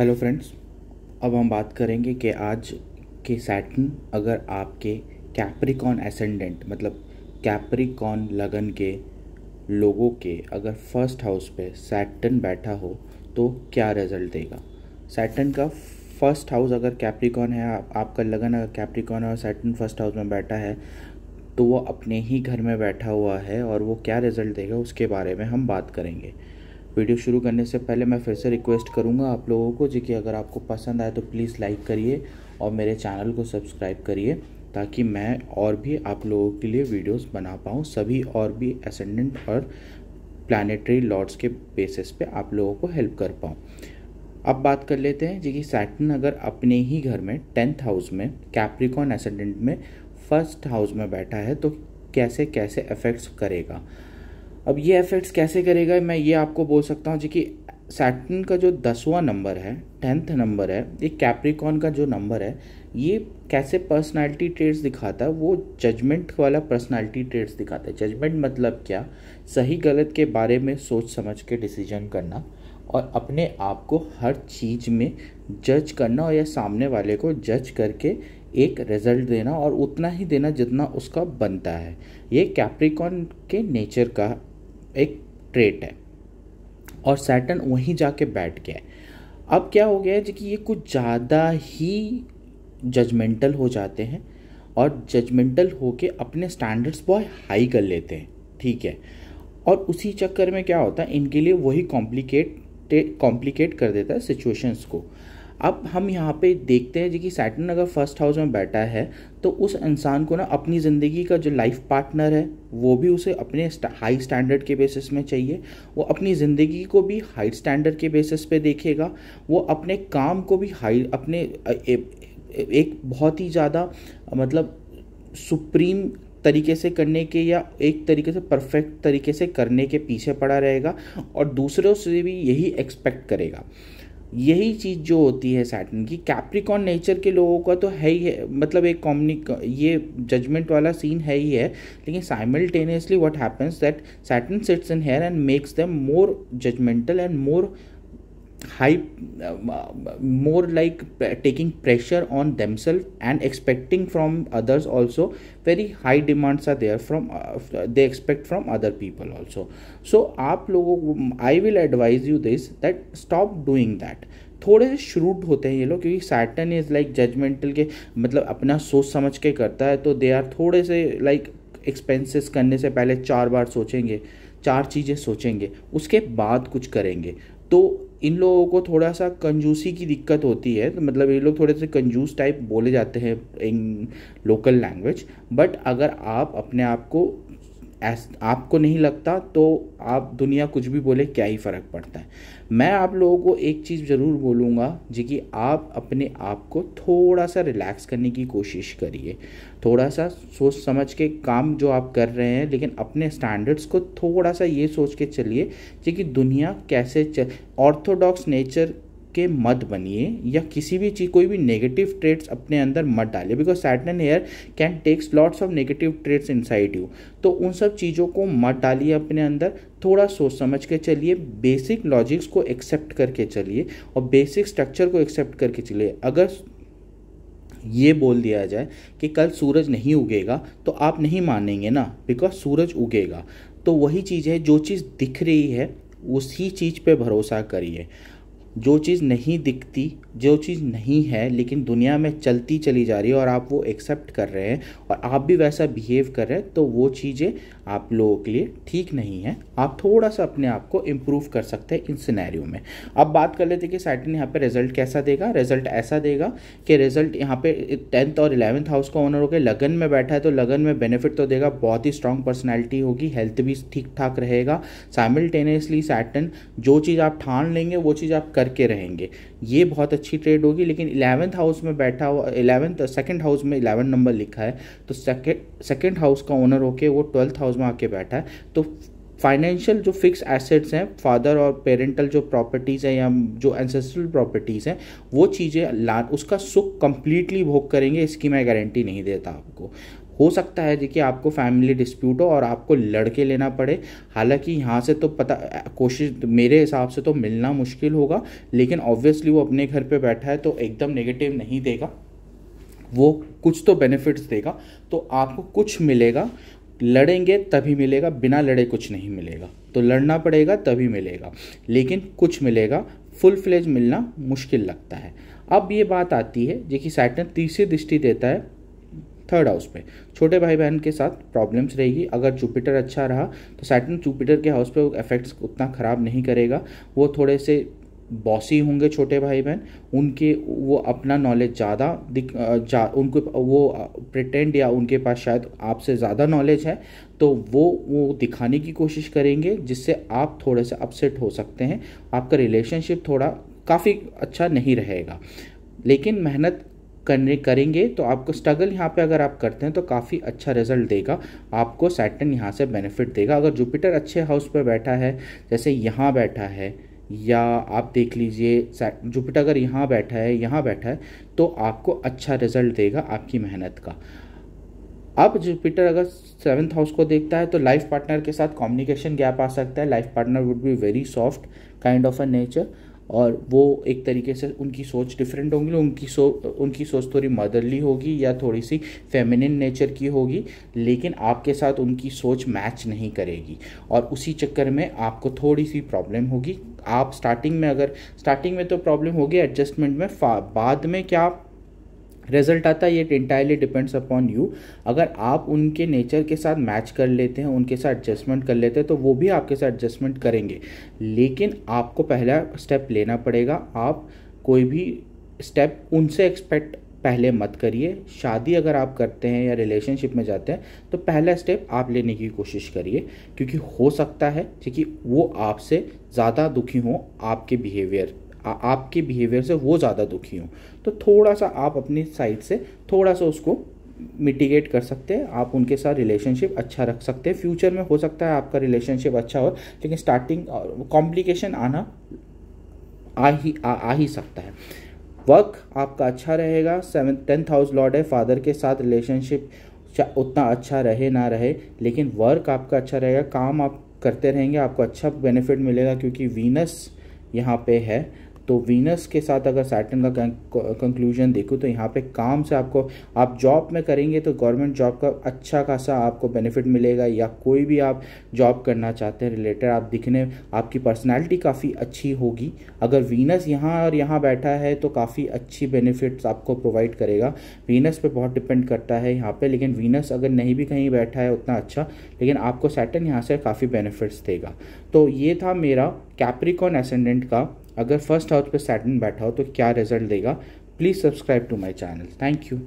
hello friends अब हम बात करेंगे कि आज के सैटन अगर आपके कैप्रिकॉन एसेंडेंट मतलब कैप्रिकॉन लगन के लोगों के अगर फर्स्ट हाउस पे सैटन बैठा हो तो क्या रिजल्ट देगा सैटन का फर्स्ट हाउस अगर कैप्रिकॉन है आप, आपका लगन अगर कैप्रिकॉन और सैटन फर्स्ट हाउस में बैठा है तो वो अपने ही घर में बैठा हुआ है और वो क्या रिजल्ट देगा उसके बारे में हम बात करेंगे वीडियो शुरू करने से पहले मैं फिर से रिक्वेस्ट करूँगा आप लोगों को जी कि अगर आपको पसंद आए तो प्लीज़ लाइक करिए और मेरे चैनल को सब्सक्राइब करिए ताकि मैं और भी आप लोगों के लिए वीडियोस बना पाऊँ सभी और भी असेंडेंट और प्लानिटरी लॉर्ड्स के बेसिस पे आप लोगों को हेल्प कर पाऊँ अब बात कर लेते हैं जी कि सैटन अगर अपने ही घर में टेंथ हाउस में कैप्रिकॉन असेंडेंट में फर्स्ट हाउस में बैठा है तो कैसे कैसे इफेक्ट्स करेगा अब ये इफेक्ट्स कैसे करेगा मैं ये आपको बोल सकता हूँ जी कि सैटन का जो दसवां नंबर है टेंथ नंबर है ये कैप्रिकॉन का जो नंबर है ये कैसे पर्सनालिटी ट्रेड्स दिखाता है वो जजमेंट वाला पर्सनालिटी ट्रेड्स दिखाता है जजमेंट मतलब क्या सही गलत के बारे में सोच समझ के डिसीजन करना और अपने आप को हर चीज़ में जज करना और या सामने वाले को जज करके एक रिजल्ट देना और उतना ही देना जितना उसका बनता है ये कैप्रिकॉन के नेचर का एक ट्रेट है और सैटन वहीं जाके बैठ गया है अब क्या हो गया है जी कि ये कुछ ज़्यादा ही जजमेंटल हो जाते हैं और जजमेंटल होके अपने स्टैंडर्ड्स बहुत हाई कर लेते हैं ठीक है और उसी चक्कर में क्या होता है इनके लिए वही कॉम्प्लिकेट कॉम्प्लिकेट कर देता है सिचुएशंस को अब हम यहाँ पे देखते हैं जी कि सैटन अगर फर्स्ट हाउस में बैठा है तो उस इंसान को ना अपनी ज़िंदगी का जो लाइफ पार्टनर है वो भी उसे अपने हाई स्टैंडर्ड के बेसिस में चाहिए वो अपनी ज़िंदगी को भी हाई स्टैंडर्ड के बेसिस पे देखेगा वो अपने काम को भी हाई अपने एक बहुत ही ज़्यादा मतलब सुप्रीम तरीके से करने के या एक तरीके से परफेक्ट तरीके से करने के पीछे पड़ा रहेगा और दूसरों से भी यही एक्सपेक्ट करेगा यही चीज़ जो होती है सैटन की कैप्रिकॉन नेचर के लोगों का तो है ही है मतलब एक कॉम्युनिक ये जजमेंट वाला सीन है ही है लेकिन simultaneously what happens that Saturn sits in here and makes them more judgemental and more high more like taking pressure on themselves and expecting from others also very high demands are there from they expect from other people also so आप लोगों को I will advise you this that stop doing that थोड़े से Shrove होते हैं ये लोग क्योंकि सैटन इज लाइक जजमेंटल के मतलब अपना सोच समझ के करता है तो दे आर थोड़े से लाइक एक्सपेंसिस करने से पहले चार बार सोचेंगे चार चीज़ें सोचेंगे उसके बाद कुछ करेंगे तो इन लोगों को थोड़ा सा कंजूसी की दिक्कत होती है तो मतलब ये लोग थोड़े से कंजूस टाइप बोले जाते हैं इन लोकल लैंग्वेज बट अगर आप अपने आप को आपको नहीं लगता तो आप दुनिया कुछ भी बोले क्या ही फ़र्क पड़ता है मैं आप लोगों को एक चीज़ ज़रूर बोलूँगा जी कि आप अपने आप को थोड़ा सा रिलैक्स करने की कोशिश करिए थोड़ा सा सोच समझ के काम जो आप कर रहे हैं लेकिन अपने स्टैंडर्ड्स को थोड़ा सा ये सोच के चलिए जी कि दुनिया कैसे चल ऑर्थोडॉक्स नेचर के मत बनिए या किसी भी चीज़ कोई भी नेगेटिव ट्रेड्स अपने अंदर मत डालिए because Saturn here can takes lots of negative traits side you तो उन सब चीज़ों को मत डालिए अपने अंदर थोड़ा सोच समझ के चलिए बेसिक लॉजिक्स को एक्सेप्ट करके चलिए और बेसिक स्ट्रक्चर को एक्सेप्ट करके चलिए अगर ये बोल दिया जाए कि कल सूरज नहीं उगेगा तो आप नहीं मानेंगे ना बिकॉज सूरज उगेगा तो वही चीज़ है जो चीज़ दिख रही है उसी चीज़ पे भरोसा करिए जो चीज़ नहीं दिखती जो चीज़ नहीं है लेकिन दुनिया में चलती चली जा रही है और आप वो एक्सेप्ट कर रहे हैं और आप भी वैसा बिहेव कर रहे हैं तो वो चीज़ें आप लोगों के लिए ठीक नहीं है आप थोड़ा सा अपने आप को इम्प्रूव कर सकते हैं इन सिनेरियो में अब बात कर लेते हैं कि सैटन यहाँ पर रिजल्ट कैसा देगा रिजल्ट ऐसा देगा कि रिजल्ट यहाँ पर टेंथ और इलेवंथ हाउस का ओनर गया लगन में बैठा है तो लगन में बेनिफिट तो देगा बहुत ही स्ट्रांग पर्सनैलिटी होगी हेल्थ भी ठीक ठाक रहेगा साइमल्टेनियसली सैटन जो चीज़ आप ठान लेंगे वो चीज़ आप करके रहेंगे ये बहुत अच्छी ट्रेड होगी लेकिन इलेवंथ हाउस में बैठा हुआ इलेवंथ सेकेंड हाउस में इलेवन नंबर लिखा है तो सेकेंड सेकेंड हाउस का ओनर होके वो ट्वेल्थ हाउस में आके बैठा है तो फाइनेंशियल जो फिक्स एसेट्स हैं फादर और पेरेंटल जो प्रॉपर्टीज़ हैं या जो एंसेस्ट्रल प्रॉपर्टीज़ हैं वो चीज़ें ला उसका सुख कंप्लीटली भोग करेंगे इसकी मैं गारंटी नहीं देता आपको हो सकता है देखिए कि आपको फैमिली डिस्प्यूट हो और आपको लड़के लेना पड़े हालांकि यहाँ से तो पता कोशिश मेरे हिसाब से तो मिलना मुश्किल होगा लेकिन ऑब्वियसली वो अपने घर पे बैठा है तो एकदम नेगेटिव नहीं देगा वो कुछ तो बेनिफिट्स देगा तो आपको कुछ मिलेगा लड़ेंगे तभी मिलेगा बिना लड़े कुछ नहीं मिलेगा तो लड़ना पड़ेगा तभी मिलेगा लेकिन कुछ मिलेगा फुल फ्लेज मिलना मुश्किल लगता है अब ये बात आती है जो कि सैटन तीसरी दृष्टि देता है थर्ड हाउस पे छोटे भाई बहन के साथ प्रॉब्लम्स रहेगी अगर जुपिटर अच्छा रहा तो सैटन जुपिटर के हाउस पे इफेक्ट्स उतना ख़राब नहीं करेगा वो थोड़े से बॉसी होंगे छोटे भाई बहन उनके वो अपना नॉलेज ज़्यादा जा उनको वो प्रिटेंड या उनके पास शायद आपसे ज़्यादा नॉलेज है तो वो वो दिखाने की कोशिश करेंगे जिससे आप थोड़े से अपसेट हो सकते हैं आपका रिलेशनशिप थोड़ा काफ़ी अच्छा नहीं रहेगा लेकिन मेहनत करने करेंगे तो आपको स्ट्रगल यहाँ पे अगर आप करते हैं तो काफ़ी अच्छा रिजल्ट देगा आपको सैटन यहाँ से बेनिफिट देगा अगर जुपिटर अच्छे हाउस पर बैठा है जैसे यहाँ बैठा है या आप देख लीजिए जुपिटर अगर यहाँ बैठा है यहाँ बैठा है तो आपको अच्छा रिजल्ट देगा आपकी मेहनत का अब जुपिटर अगर सेवन्थ हाउस को देखता है तो लाइफ पार्टनर के साथ कम्युनिकेशन गैप आ सकता है life partner would be very soft kind of a nature और वो एक तरीके से उनकी सोच डिफरेंट होंगी उनकी सो उनकी सोच थोड़ी मदरली होगी या थोड़ी सी फेमिनिन नेचर की होगी लेकिन आपके साथ उनकी सोच मैच नहीं करेगी और उसी चक्कर में आपको थोड़ी सी प्रॉब्लम होगी आप स्टार्टिंग में अगर स्टार्टिंग में तो प्रॉब्लम होगी एडजस्टमेंट में बाद में क्या आप रिजल्ट आता है ये इंटायरली डिपेंड्स अपॉन यू अगर आप उनके नेचर के साथ मैच कर लेते हैं उनके साथ एडजस्टमेंट कर लेते हैं तो वो भी आपके साथ एडजस्टमेंट करेंगे लेकिन आपको पहला स्टेप लेना पड़ेगा आप कोई भी स्टेप उनसे एक्सपेक्ट पहले मत करिए शादी अगर आप करते हैं या रिलेशनशिप में जाते हैं तो पहला स्टेप आप लेने की कोशिश करिए क्योंकि हो सकता है कि वो आपसे ज़्यादा दुखी हों आपके बिहेवियर आ, आपके बिहेवियर से वो ज़्यादा दुखी हो तो थोड़ा सा आप अपनी साइड से थोड़ा सा उसको मिटिगेट कर सकते हैं आप उनके साथ रिलेशनशिप अच्छा रख सकते हैं फ्यूचर में हो सकता है आपका रिलेशनशिप अच्छा हो लेकिन स्टार्टिंग कॉम्प्लिकेशन आना आ ही आ, आ ही सकता है वर्क आपका अच्छा रहेगा सेवन टेंथ हाउस लॉर्ड है फादर के साथ रिलेशनशिप उतना अच्छा रहे ना रहे लेकिन वर्क आपका अच्छा रहेगा काम आप करते रहेंगे आपको अच्छा बेनिफिट मिलेगा क्योंकि वीनस यहाँ पे है तो वीनस के साथ अगर सैटन का कंक्लूजन देखूँ तो यहाँ पे काम से आपको आप जॉब में करेंगे तो गवर्नमेंट जॉब का अच्छा खासा आपको बेनिफिट मिलेगा या कोई भी आप जॉब करना चाहते हैं रिलेटेड आप दिखने आपकी पर्सनैलिटी काफ़ी अच्छी होगी अगर वीनस यहाँ और यहाँ बैठा है तो काफ़ी अच्छी बेनिफिट्स आपको प्रोवाइड करेगा वीनस पर बहुत डिपेंड करता है यहाँ पर लेकिन वीनस अगर नहीं भी कहीं बैठा है उतना अच्छा लेकिन आपको सैटन यहाँ से काफ़ी बेनिफिट्स देगा तो ये था मेरा कैप्रिकॉन एसेंडेंट का अगर फर्स्ट हाउस पे सैटन बैठा हो तो क्या रिजल्ट देगा please subscribe to my channel thank you